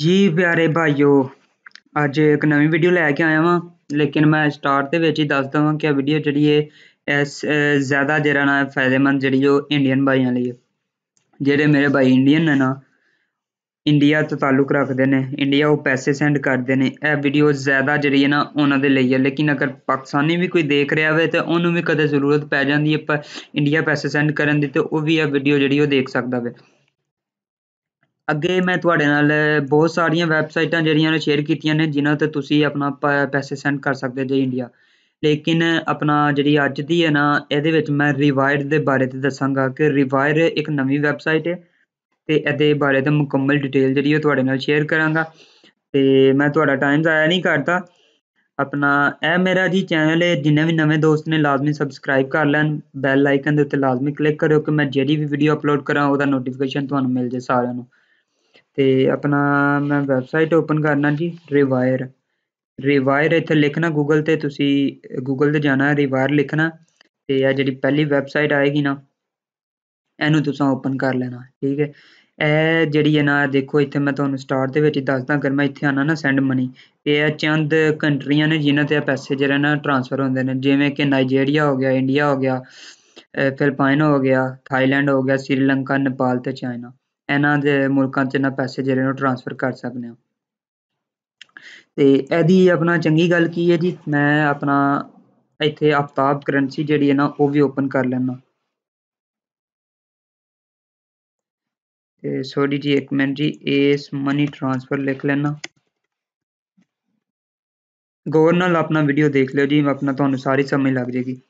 ਜੀ ਪਿਆਰੇ ਭਾਈਓ ਅੱਜ ਇੱਕ ਨਵੀਂ ਵੀਡੀਓ ਲੈ ਕੇ ਆਇਆ ਵਾਂ ਲੇਕਿਨ ਮੈਂ ਸਟਾਰਟ ਦੇ ਵਿੱਚ ਹੀ ਦੱਸ ਦਵਾਂ ਕਿ ਇਹ ਵੀਡੀਓ ਜਿਹੜੀ ਹੈ ਇਸ ਜ਼ਿਆਦਾ ਜਿਹੜਾ ਨਾ ਫਾਇਦੇਮੰਦ ਜਿਹੜੀ ਉਹ ਇੰਡੀਅਨ ਭਾਈਆਂ ਲਈ ਹੈ ਜਿਹੜੇ ਮੇਰੇ ਭਾਈ ਇੰਡੀਅਨ ਨੇ ਨਾ ਇੰਡੀਆ ਤੋਂ ਤਾਲੁਕ ਰੱਖਦੇ ਨੇ ਇੰਡੀਆ ਉਹ ਪੈਸੇ ਸੈਂਡ ਕਰਦੇ ਨੇ ਇਹ ਵੀਡੀਓ ਜ਼ਿਆਦਾ ਜਿਹੜੀ ਹੈ ਨਾ ਉਹਨਾਂ ਦੇ ਲਈ ਹੈ ਲੇਕਿਨ ਅਗਰ ਪਾਕਿਸਤਾਨੀ ਵੀ ਕੋਈ ਦੇਖ ਰਿਹਾ ਹੋਵੇ ਤਾਂ ਉਹਨੂੰ ਵੀ ਕਦੇ ਜ਼ਰੂਰਤ ਪੈ ਜਾਂਦੀ ਹੈ ਪਰ ਇੰਡੀਆ ਪੈਸੇ ਸੈਂਡ ਕਰਨ ਦੀ ਤੇ ਉਹ ਵੀ ਇਹ ਵੀਡੀਓ ਜਿਹੜੀ ਉਹ ਦੇਖ ਸਕਦਾ ਹੋਵੇ ਅੱਗੇ ਮੈਂ ਤੁਹਾਡੇ ਨਾਲ ਬਹੁਤ ਸਾਰੀਆਂ ਵੈਬਸਾਈਟਾਂ ਜਿਹੜੀਆਂ ਨੇ ਸ਼ੇਅਰ ਕੀਤੀਆਂ ਨੇ ਜਿਨ੍ਹਾਂ ਤੇ ਤੁਸੀਂ ਆਪਣਾ ਪੈਸੇ ਸੈਂਡ ਕਰ ਸਕਦੇ ਜੇ ਇੰਡੀਆ ਲੇਕਿਨ ਆਪਣਾ ਜਿਹੜੀ ਅੱਜ ਦੀ ਹੈ ਨਾ ਇਹਦੇ ਵਿੱਚ ਮੈਂ ਰਿਵਾਇਰ ਦੇ ਬਾਰੇ ਤੇ ਦੱਸਾਂਗਾ ਕਿ ਰਿਵਾਇਰ ਇੱਕ ਨਵੀਂ ਵੈਬਸਾਈਟ ਹੈ ਤੇ ਇਹਦੇ ਬਾਰੇ ਤਾਂ ਮੁਕੰਮਲ ਡਿਟੇਲ ਜਿਹੜੀ ਉਹ ਤੁਹਾਡੇ ਨਾਲ ਸ਼ੇਅਰ ਕਰਾਂਗਾ ਤੇ ਮੈਂ ਤੁਹਾਡਾ ਟਾਈਮ ਜ਼ਾਇਆ ਨਹੀਂ ਕਰਦਾ ਆਪਣਾ ਇਹ ਮੇਰਾ ਜੀ ਚੈਨਲ ਹੈ ਜਿੰਨੇ ਵੀ ਨਵੇਂ ਦੋਸਤ ਨੇ ਲਾਜ਼ਮੀ ਸਬਸਕ੍ਰਾਈਬ ਕਰ ਲੈਣ ਬੈਲ ਆਈਕਨ ਦੇ ਉੱਤੇ ਲਾਜ਼ਮੀ ਕਲਿੱਕ ਕਰਿਓ ਕਿ ਮੈਂ ਜਿਹੜੀ ਵੀ ਵੀਡੀਓ ਅਪਲੋਡ ਕਰਾਂ ਉਹਦਾ ਨੋਟੀਫਿਕੇਸ਼ਨ ਤੁਹਾਨੂੰ ਮਿਲ ਜੇ ਸਾਰਿਆਂ ਨੂੰ ਤੇ ਆਪਣਾ ਮੈਂ ਵੈਬਸਾਈਟ ਓਪਨ ਕਰਨਾ ਜੀ ਰਿਵਾਇਰ ਰਿਵਾਇਰ ਇੱਥੇ ਲਿਖਣਾ ਗੂਗਲ ਤੇ ਤੁਸੀਂ ਗੂਗਲ ਤੇ ਜਾਣਾ ਰਿਵਾਇਰ ਲਿਖਣਾ ਤੇ ਆ ਜਿਹੜੀ ਪਹਿਲੀ ਵੈਬਸਾਈਟ ਆਏਗੀ ਨਾ ਇਹਨੂੰ ਤੁਸੀਂ ਓਪਨ ਕਰ ਲੈਣਾ ਠੀਕ ਹੈ ਇਹ ਜਿਹੜੀ ਹੈ ਨਾ ਦੇਖੋ ਇੱਥੇ ਮੈਂ ਤੁਹਾਨੂੰ ਸਟਾਰਟ ਦੇ ਵਿੱਚ ਦੱਸਦਾ ਕਰ ਮੈਂ ਇੱਥੇ ਆਣਾ ਨਾ ਸੈਂਡ ਮਨੀ ਇਹ ਚੰਦ ਕੰਟਰੀਆਂ ਨੇ ਜਿਨ੍ਹਾਂ ਤੇ ਪੈਸੇ ਜਿਹੜਾ ਨਾ ਟ੍ਰਾਂਸਫਰ ਹੁੰਦੇ ਨੇ ਜਿਵੇਂ ਕਿ ਨਾਈਜੀਰੀਆ ਹੋ ਗਿਆ ਇੰਡੀਆ ਹੋ ਗਿਆ ਫਿਲਪਾਈਨ ਹੋ ਗਿਆ ਥਾਈਲੈਂਡ ਹੋ ਗਿਆ ਸ੍ਰੀਲੰਕਾ ਨੇਪਾਲ ਤੇ ਚਾਈਨਾ ਇਹਨਾਂ ਦੇ ਮੁਲਕਾਂ 'ਚ ਇਹਨਾਂ ਪੈਸੇ ਜਿਹੜੇ ਨੂੰ ਟ੍ਰਾਂਸਫਰ ਕਰ ਸਕਦੇ ਹਾਂ ਤੇ ਇਹਦੀ ਆਪਣਾ ਚੰਗੀ ਗੱਲ ਕੀ ਹੈ ਜੀ ਮੈਂ ਆਪਣਾ ਇੱਥੇ ਆਫਤਾਬ ਕਰੰਸੀ ਜਿਹੜੀ ਹੈ ਨਾ ਉਹ ਵੀ ਓਪਨ ਕਰ ਲੈਣਾ ਤੇ ਸੋਰੀ ਜੀ ਇੱਕ ਮਿੰਟ ਜੀ ਇਸ ਮਨੀ ਟ੍ਰਾਂਸਫਰ ਲਿਖ ਲੈਣਾ ਗੌਰ ਨਾਲ ਆਪਣਾ ਵੀਡੀਓ ਦੇਖ ਲਿਓ ਜੀ ਮੈਂ ਆਪਣਾ ਤੁਹਾਨੂੰ ਸਾਰੀ ਸਮਝ ਲੱਗ ਜੇਗੀ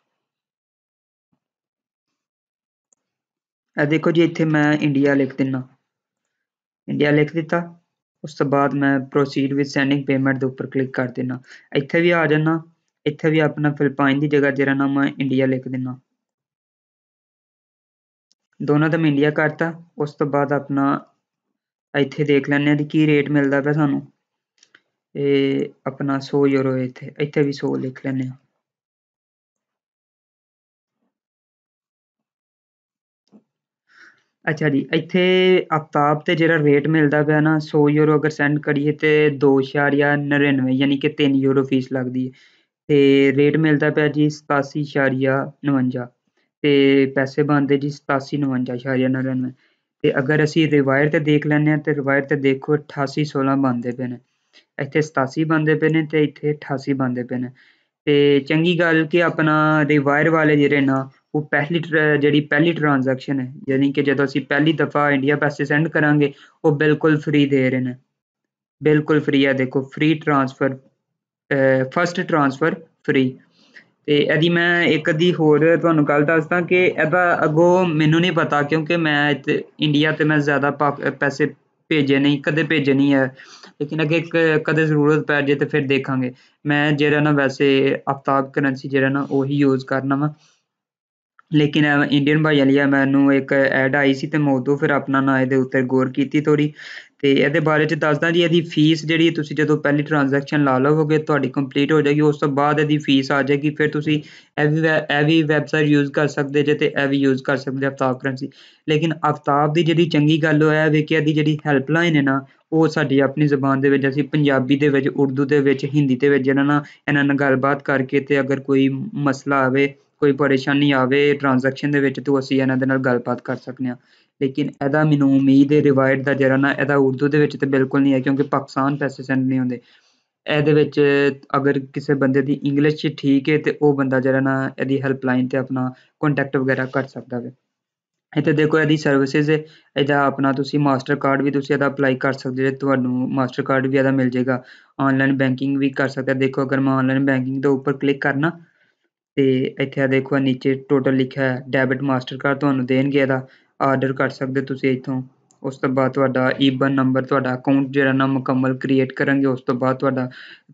ਇਹ ਦੇਖੋ ਜੀ ਇੱਥੇ ਮੈਂ ਇੰਡੀਆ ਲਿਖ ਦਿੰਨਾ ਇੰਡੀਆ ਲਿਖ ਦਿੱਤਾ ਉਸ ਤੋਂ ਬਾਅਦ ਮੈਂ ਪ੍ਰੋਸੀਡ ਵਿਦ ਸੈਂਡਿੰਗ ਪੇਮੈਂਟ ਦੇ ਉੱਪਰ ਕਲਿੱਕ ਕਰ ਦੇਣਾ ਇੱਥੇ ਵੀ ਆ ਜਾਣਾ ਇੱਥੇ ਵੀ ਆਪਣਾ ਫਿਲਪਾਈਨ ਦੀ ਜਗ੍ਹਾ ਜਿਹੜਾ ਨਾਮ ਹੈ ਇੰਡੀਆ ਲਿਖ ਦੇਣਾ ਦੋਨਾਂ ਦਾ ਮੈਂ ਇੰਡੀਆ ਕਰਤਾ ਉਸ ਤੋਂ ਬਾਅਦ ਆਪਣਾ ਇੱਥੇ ਦੇਖ ਲੈਂਦੇ ਹਾਂ ਕਿ ਕੀ ਰੇਟ ਮਿਲਦਾ ਪਿਆ ਸਾਨੂੰ ਇਹ ਆਪਣਾ 100 ਯੂਰੋ ਇੱਥੇ ਇੱਥੇ ਵੀ 100 ਲਿਖ ਲੈਂਦੇ ਹਾਂ ਅੱਛਾ ਜੀ ਇੱਥੇ ਆਫਤਾਬ ਤੇ ਜਿਹੜਾ ਰੇਟ ਮਿਲਦਾ ਪਿਆ ਨਾ 100 ਯੂਰੋ ਅਗਰ ਸੈਂਡ ਕਰੀਏ ਤੇ 2.99 ਯਾਨੀ ਕਿ 3 ਯੂਰੋ ਫੀਸ ਲੱਗਦੀ ਹੈ ਤੇ ਰੇਟ ਮਿਲਦਾ ਪਿਆ ਜੀ 87.59 ਤੇ ਪੈਸੇ ਬਣਦੇ ਜੀ 87.59.99 ਤੇ ਅਗਰ ਅਸੀਂ ਰਿਵਾਇਰ ਤੇ ਦੇਖ ਲੈਂਦੇ ਆ ਤੇ ਰਿਵਾਇਰ ਤੇ ਦੇਖੋ 88.16 ਬਣਦੇ ਪਏ ਨੇ ਇੱਥੇ 87 ਬਣਦੇ ਪਏ ਨੇ ਤੇ ਇੱਥੇ 88 ਬਣਦੇ ਪਏ ਨੇ ਤੇ ਚੰਗੀ ਗੱਲ ਕਿ ਆਪਣਾ ਰਿਵਾਇਰ ਵਾਲੇ ਜਿਹੜੇ ਨਾ ਉਹ ਪਹਿਲੀ ਜਿਹੜੀ ਪਹਿਲੀ ਟ੍ਰਾਂਜੈਕਸ਼ਨ ਹੈ ਯਾਨੀ ਕਿ ਜਦੋਂ ਅਸੀਂ ਪਹਿਲੀ ਦਫਾ ਇੰਡੀਆ ਪੈਸੇ ਸੈਂਡ ਕਰਾਂਗੇ ਉਹ ਬਿਲਕੁਲ ਫ੍ਰੀ ਦੇ ਰਹੇ ਨੇ ਬਿਲਕੁਲ ਫ੍ਰੀ ਆ ਦੇਖੋ free transfer first transfer free ਤੇ ਇਹਦੀ ਮੈਂ ਇੱਕ ਅਦੀ ਹੋਰ ਤੁਹਾਨੂੰ ਗੱਲ ਦੱਸਦਾ ਕਿ ਇਹਦਾ ਅੱਗੋਂ ਮੈਨੂੰ ਨਹੀਂ ਪਤਾ ਕਿਉਂਕਿ ਮੈਂ ਇੰਡੀਆ ਤੇ ਮੈਂ ਜ਼ਿਆਦਾ ਪੈਸੇ ਭੇਜੇ ਨਹੀਂ ਕਦੇ ਭੇਜੇ ਨਹੀਂ ਹੈ ਲੇਕਿਨ ਅਗੇ ਕਦੇ ਜ਼ਰੂਰਤ ਪੈ ਜੇ ਤੇ ਫਿਰ ਦੇਖਾਂਗੇ ਮੈਂ ਜਿਹੜਾ ਨਾ ਵੈਸੇ ਅਫਤਾਬ ਕਰੰਸੀ ਜਿਹੜਾ ਨਾ ਉਹੀ ਯੂਜ਼ ਕਰਨਾ ਵਾ ਲੇਕਿਨ ਇੰਡੀਅਨ ਬਾਈ ਵਾਲੀ ਆ ਮੈਨੂੰ ਇੱਕ ਐਡ ਆਈ ਸੀ ਤੇ ਮੈਂ ਉਦੋਂ ਫਿਰ ਆਪਣਾ ਨਾਂ ਇਹਦੇ ਉੱਤੇ ਗੌਰ ਕੀਤੀ ਥੋੜੀ ਤੇ ਇਹਦੇ ਬਾਰੇ ਚ ਦੱਸਦਾ ਜੀ ਇਹਦੀ ਫੀਸ ਜਿਹੜੀ ਤੁਸੀਂ ਜਦੋਂ ਪਹਿਲੀ ਟ੍ਰਾਂਜੈਕਸ਼ਨ ਲਾ ਲਵੋਗੇ ਤੁਹਾਡੀ ਕੰਪਲੀਟ ਹੋ ਜਾਏਗੀ ਉਸ ਤੋਂ ਬਾਅਦ ਇਹਦੀ ਫੀਸ ਆ ਜਾਏਗੀ ਫਿਰ ਤੁਸੀਂ ਐਵੀ ਐਵੀ ਵੈਬਸਾਈਟ ਯੂਜ਼ ਕਰ ਸਕਦੇ ਜੇ ਤੇ ਐਵੀ ਯੂਜ਼ ਕਰ ਸਕਦੇ ਆਫਤਾਬ ਕਰੰਸੀ ਲੇਕਿਨ ਆਫਤਾਬ ਦੀ ਜਿਹੜੀ ਚੰਗੀ ਗੱਲ ਹੋਇਆ ਵੇ ਕਿ ਇਹਦੀ ਜਿਹੜੀ ਹੈਲਪਲਾਈਨ ਹੈ ਨਾ ਉਹ ਸਾਡੀ ਆਪਣੀ ਜ਼ਬਾਨ ਦੇ ਵਿੱਚ ਅਸੀਂ ਪੰਜਾਬੀ ਦੇ ਵਿੱਚ ਉਰਦੂ ਦੇ ਵਿੱਚ ਹਿੰਦੀ ਦੇ ਵਿੱਚ ਇਹਨਾਂ ਨਾਲ ਇਹਨਾਂ ਨਾਲ ਗੱਲਬਾਤ ਕਰਕੇ ਤੇ ਅਗਰ ਕੋਈ ਮਸਲਾ ਆਵੇ ਕੋਈ ਪਰੇਸ਼ਾਨੀ ਆਵੇ ਟ੍ਰਾਂਜੈਕਸ਼ਨ ਦੇ ਵਿੱਚ ਤੂੰ ਅਸੀਂ ਇਹਨਾਂ ਦੇ ਨਾਲ ਗੱਲਬਾਤ ਕਰ ਸਕਨੇ ਆ ਲੇਕਿਨ ਇਹਦਾ ਮੈਨੂੰ ਉਮੀਦ ਹੈ ਰਿਵਾਈਡ ਦਾ ਜਿਹੜਾ ਨਾ ਇਹਦਾ ਉਰਦੂ ਦੇ ਵਿੱਚ ਤੇ ਬਿਲਕੁਲ ਨਹੀਂ ਹੈ ਕਿਉਂਕਿ ਪਾਕਿਸਤਾਨ ਪੈਸੇ ਸੈਂਡ ਨਹੀਂ ਹੁੰਦੇ ਇਹਦੇ ਵਿੱਚ ਅਗਰ ਕਿਸੇ ਬੰਦੇ ਦੀ ਇੰਗਲਿਸ਼ ਚ ਠੀਕ ਹੈ ਤੇ ਉਹ ਬੰਦਾ ਜਿਹੜਾ ਨਾ ਇਹਦੀ ਹੈਲਪਲਾਈਨ ਤੇ ਆਪਣਾ ਕੰਟੈਕਟ ਵਗੈਰਾ ਕਰ ਸਕਦਾ ਹੈ ਇੱਥੇ ਦੇਖੋ ਇਹਦੀ ਸਰਵਿਸਿਜ਼ ਹੈ ਇਹਦਾ ਆਪਣਾ ਤੁਸੀਂ ਮਾਸਟਰ ਕਾਰਡ ਵੀ ਤੁਸੀਂ ਇਹਦਾ ਅਪਲਾਈ ਕਰ ਸਕਦੇ ਜੇ ਤੁਹਾਨੂੰ ਮਾਸਟਰ ਕਾਰਡ ਵੀ ਇਹਦਾ ਮਿਲ ਜਾਏਗਾ ਆਨਲਾਈਨ ਬੈਂਕਿੰਗ ਵੀ ਕਰ ਸਕਦੇ ਦੇਖੋ ਅਗਰ ਮੈਂ ਆਨਲਾਈਨ ਬੈਂਕਿੰਗ ਦੇ ਉੱਪਰ ਕਲਿੱਕ ਕਰਨਾ ਤੇ ਇੱਥੇ ਆ ਦੇਖੋ ਨੀਚੇ ਟੋਟਲ ਲਿਖਿਆ ਹੈ ਡੈਬਿਟ ਮਾਸਟਰ ਕਾਰਡ ਤੁਹਾਨੂੰ ਦੇਣਗੇ ਇਹਦਾ ਆਰਡਰ ਕਰ ਸਕਦੇ ਤੁਸੀਂ ਇੱਥੋਂ ਉਸ ਤੋਂ ਬਾਅਦ ਤੁਹਾਡਾ ਈਬਨ ਨੰਬਰ ਤੁਹਾਡਾ ਅਕਾਊਂਟ ਜਿਹੜਾ ਨਾ ਮੁਕੰਮਲ ਕ੍ਰੀਏਟ ਕਰਨਗੇ ਉਸ ਤੋਂ ਬਾਅਦ ਤੁਹਾਡਾ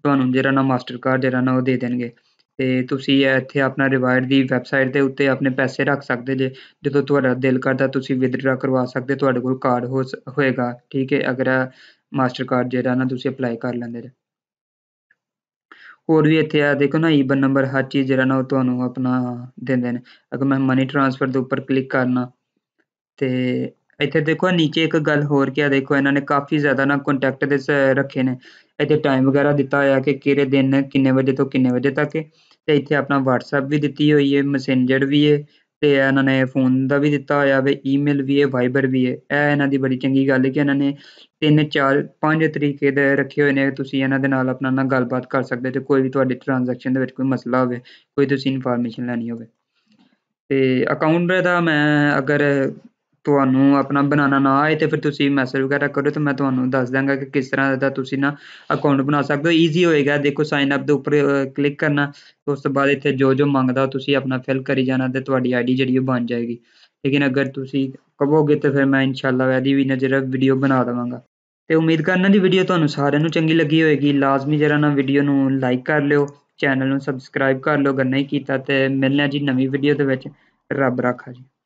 ਤੁਹਾਨੂੰ ਜਿਹੜਾ ਨਾ ਮਾਸਟਰ ਕਾਰਡ ਜਿਹੜਾ ਨਾ ਉਹ ਦੇ ਦੇਣਗੇ ਤੇ ਤੁਸੀਂ ਇੱਥੇ ਆਪਣਾ ਰਿਵਾਇਰਡ ਦੀ ਵੈਬਸਾਈਟ ਦੇ ਉੱਤੇ ਆਪਣੇ ਪੈਸੇ ਰੱਖ ਸਕਦੇ ਜੇ ਜਦੋਂ ਤੁਹਾਡਾ ਦਿਲ ਕਰਦਾ ਤੁਸੀਂ ਵਿਦਡਰਾ ਕਰਵਾ ਸਕਦੇ ਤੁਹਾਡੇ ਕੋਲ ਕਾਰਡ ਹੋਏਗਾ ਠੀਕ ਹੈ ਅਗਰ ਮਾਸਟਰ ਕਾਰਡ ਜਿਹੜਾ ਨਾ ਤੁਸੀਂ ਅਪਲਾਈ ਕਰ ਲੈਂਦੇ ਜੇ ਹੋਰ ਵੀ ਇੱਥੇ ਆ ਦੇਖੋ ਨਾ ਈਬਨ ਨੰਬਰ ਹਰ ਚੀਜ਼ ਜਿਹੜਾ ਨਾ ਉਹ ਤੁਹਾਨੂੰ ਆਪਣਾ ਦਿੰਦੇ ਨੇ ਅਗਰ ਮੈਂ ਮਨੀ ਟ੍ਰਾਂਸਫਰ ਦੇ ਉੱਪਰ ਕਲਿੱਕ ਕਰਨਾ ਤੇ ਇੱਥੇ ਦੇਖੋ ਨੀਚੇ ਇੱਕ ਗੱਲ ਹੋਰ ਕਿਹਾ ਦੇਖੋ ਇਹਨਾਂ ਨੇ ਕਾਫੀ ਜ਼ਿਆਦਾ ਨਾ ਕੰਟੈਕਟ ਦੇ ਰੱਖੇ ਨੇ ਇੱਥੇ ਟਾਈਮ ਵਗੈਰਾ ਦਿੱਤਾ ਹੋਇਆ ਕਿ ਕਿਹੜੇ ਦਿਨ ਕਿੰਨੇ ਵਜੇ ਤੋਂ ਕਿੰਨੇ ਵਜੇ ਤੱਕ ਤੇ ਇੱਥੇ ਆਪਣਾ WhatsApp ਵੀ ਦਿੱਤੀ ਹੋਈ ਹੈ ਮੈਸੇਂਜਰ ਵੀ ਹੈ ਤੇ ਇਹਨਾਂ ਨੇ ਫੋਨ ਦਾ ਵੀ ਦਿੱਤਾ ਹੋਇਆ ਵੇ ਈਮੇਲ ਵੀ ਹੈ ਵਾਈਬਰ ਵੀ ਹੈ ਇਹ ਇਹਨਾਂ ਦੀ ਬੜੀ ਚੰਗੀ ਗੱਲ ਹੈ ਕਿ ਇਹਨਾਂ ਨੇ ਤਿੰਨ ਚਾਰ ਪੰਜ ਤਰੀਕੇ ਦੇ ਰੱਖੇ ਹੋਏ ਨੇ ਤੁਸੀਂ ਇਹਨਾਂ ਦੇ ਨਾਲ ਆਪਣਾ ਨਾਲ ਗੱਲਬਾਤ ਕਰ ਸਕਦੇ ਤੇ ਕੋਈ ਵੀ ਤੁਹਾਡੀ ਟ੍ਰਾਂਜੈਕਸ਼ਨ ਦੇ ਵਿੱਚ ਕੋਈ ਮਸਲਾ ਹੋਵੇ ਕੋਈ ਤੁਸੀਂ ਇਨਫੋਰਮੇਸ਼ਨ ਲੈਣੀ ਹੋਵੇ ਤੇ ਅਕਾਊਂਟ ਦਾ ਮੈਂ ਅਗਰ ਤੁਹਾਨੂੰ ਆਪਣਾ ਬਣਾਉਣਾ ਨਾ ਆਏ ਤੇ ਫਿਰ ਤੁਸੀਂ ਮੈਸੇਜ ਵਗੈਰਾ ਕਰੋ ਤੇ ਮੈਂ ਤੁਹਾਨੂੰ ਦੱਸ ਦਾਂਗਾ ਕਿ ਕਿਸ ਤਰ੍ਹਾਂ ਦਾ ਤੁਸੀਂ ਨਾ ਅਕਾਊਂਟ ਬਣਾ ਸਕਦੇ ਹੋ ਈਜ਼ੀ ਹੋਏਗਾ ਦੇਖੋ ਸਾਈਨ ਅਪ ਦੇ ਉੱਪਰ ਕਲਿੱਕ ਕਰਨਾ ਉਸ ਤੋਂ ਬਾਅਦ ਇੱਥੇ ਜੋ ਜੋ ਮੰਗਦਾ ਤੁਸੀਂ ਆਪਣਾ ਫਿਲ ਕਰੀ ਜਾਣਾ ਤੇ ਤੁਹਾਡੀ ਆਈਡੀ ਜਿਹੜੀ ਉਹ ਬਣ ਜਾਏਗੀ ਲੇਕਿਨ ਅਗਰ ਤੁਸੀਂ ਕਹੋਗੇ ਤੇ ਫਿਰ ਮੈਂ ਇਨਸ਼ਾਅੱਲਾ ਇਹਦੀ ਵੀ ਨਜ਼ਰ ਵੀਡੀਓ ਬਣਾ ਦਵਾਂਗਾ ਤੇ ਉਮੀਦ ਕਰਨਾ ਦੀ ਵੀਡੀਓ ਤੁਹਾਨੂੰ ਸਾਰਿਆਂ ਨੂੰ ਚੰਗੀ ਲੱਗੀ ਹੋਏਗੀ ਲਾਜ਼ਮੀ ਜਰਾ ਨਾ ਵੀਡੀਓ ਨੂੰ ਲਾਈਕ ਕਰ ਲਿਓ ਚੈਨਲ ਨੂੰ ਸਬਸਕ੍ਰਾਈਬ ਕਰ ਲਓ ਅਗਰ ਨਹੀਂ ਕੀਤਾ ਤੇ ਮਿਲਣਾ ਜੀ ਨਵੀਂ ਵੀਡੀਓ ਦੇ ਵਿੱਚ ਰੱਬ ਰਾਖਾ ਜੀ